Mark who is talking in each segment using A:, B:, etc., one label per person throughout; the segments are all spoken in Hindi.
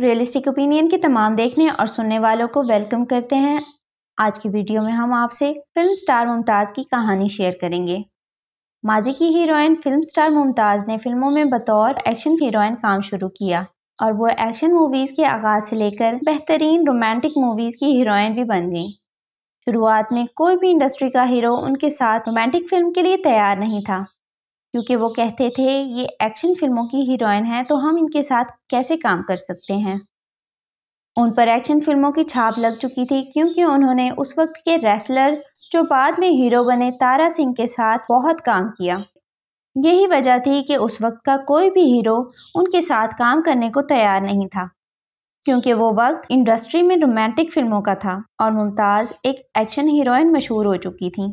A: रियलिस्टिक ओपिनियन के तमाम देखने और सुनने वालों को वेलकम करते हैं आज की वीडियो में हम आपसे फिल्म स्टार मुमताज़ की कहानी शेयर करेंगे माजी की हीरोइन फिल्म स्टार मुमताज़ ने फिल्मों में बतौर एक्शन हीरोइन काम शुरू किया और वो एक्शन मूवीज़ के आगाज़ से लेकर बेहतरीन रोमांटिक मूवीज़ की हीरोइन भी बन गई शुरुआत में कोई भी इंडस्ट्री का हीरो उनके साथ रोमांटिक फिल्म के लिए तैयार नहीं था क्योंकि वो कहते थे ये एक्शन फिल्मों की हीरोइन हैं तो हम इनके साथ कैसे काम कर सकते हैं उन पर एक्शन फिल्मों की छाप लग चुकी थी क्योंकि उन्होंने उस वक्त के रेसलर जो बाद में हीरो बने तारा सिंह के साथ बहुत काम किया यही वजह थी कि उस वक्त का कोई भी हीरो उनके साथ काम करने को तैयार नहीं था क्योंकि वो वक्त इंडस्ट्री में रोमांटिक फिल्मों का था और मुमताज़ एक एक्शन हीरोइन मशहूर हो चुकी थी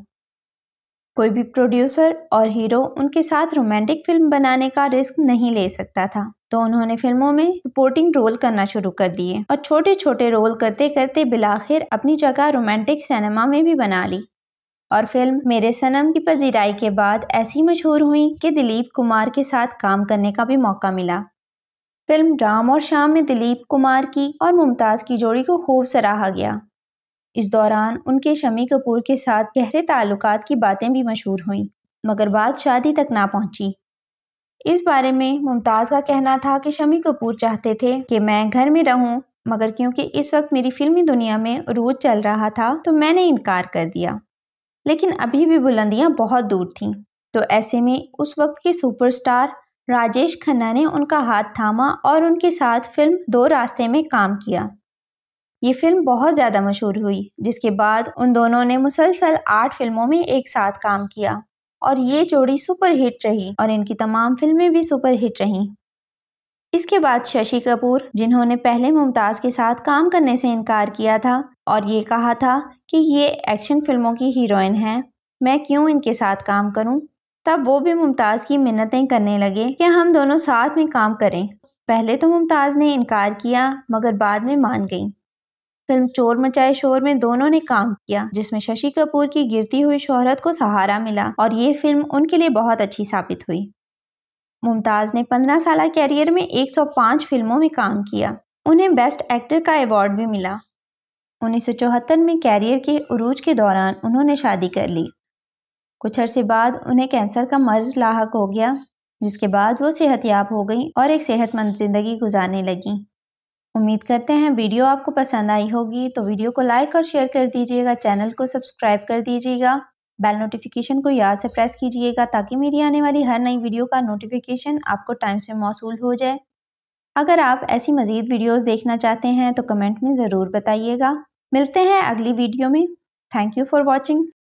A: कोई भी प्रोड्यूसर और हीरो उनके साथ रोमांटिक फिल्म बनाने का रिस्क नहीं ले सकता था तो उन्होंने फिल्मों में सपोर्टिंग रोल करना शुरू कर दिए और छोटे छोटे रोल करते करते बिलाखिर अपनी जगह रोमांटिक सिनेमा में भी बना ली और फिल्म मेरे सनम की पजीराई के बाद ऐसी मशहूर हुई कि दिलीप कुमार के साथ काम करने का भी मौका मिला फिल्म राम और शाम में दिलीप कुमार की और मुमताज़ की जोड़ी को खूब सराहा गया इस दौरान उनके शमी कपूर के साथ गहरे ताल्लुकात की बातें भी मशहूर हुईं मगर बात शादी तक ना पहुंची इस बारे में मुमताज़ का कहना था कि शमी कपूर चाहते थे कि मैं घर में रहूं मगर क्योंकि इस वक्त मेरी फिल्मी दुनिया में रोज चल रहा था तो मैंने इनकार कर दिया लेकिन अभी भी बुलंदियाँ बहुत दूर थीं तो ऐसे में उस वक्त के सुपरस्टार राजेश खन्ना ने उनका हाथ थामा और उनके साथ फिल्म दो रास्ते में काम किया ये फिल्म बहुत ज़्यादा मशहूर हुई जिसके बाद उन दोनों ने मुसलसल आठ फिल्मों में एक साथ काम किया और ये जोड़ी सुपर हिट रही और इनकी तमाम फिल्में भी सुपर हिट रहीं इसके बाद शशि कपूर जिन्होंने पहले मुमताज़ के साथ काम करने से इनकार किया था और ये कहा था कि ये एक्शन फिल्मों की हीरोइन हैं मैं क्यों इनके साथ काम करूं? तब वो भी मुमताज़ की मिन्नतें करने लगे कि हम दोनों साथ में काम करें पहले तो मुमताज़ ने इनकार किया मगर बाद में मान गई फिल्म चोर मचाए शोर में दोनों ने काम किया जिसमें शशि कपूर की गिरती हुई शोहरत को सहारा मिला और ये फिल्म उनके लिए बहुत अच्छी साबित हुई मुमताज़ ने 15 साल कैरियर में 105 फिल्मों में काम किया उन्हें बेस्ट एक्टर का अवार्ड भी मिला उन्नीस में कैरियर के उरूज के दौरान उन्होंने शादी कर ली कुछ अरसे बाद उन्हें कैंसर का मर्ज लाक हो गया जिसके बाद वो सेहतयाब हो गई और एक सेहतमंद ज़िंदगी गुजारने लगी उम्मीद करते हैं वीडियो आपको पसंद आई होगी तो वीडियो को लाइक और शेयर कर दीजिएगा चैनल को सब्सक्राइब कर दीजिएगा बेल नोटिफिकेशन को याद से प्रेस कीजिएगा ताकि मेरी आने वाली हर नई वीडियो का नोटिफिकेशन आपको टाइम से मौसू हो जाए अगर आप ऐसी मज़ीद वीडियोस देखना चाहते हैं तो कमेंट में ज़रूर बताइएगा मिलते हैं अगली वीडियो में थैंक यू फॉर वॉचिंग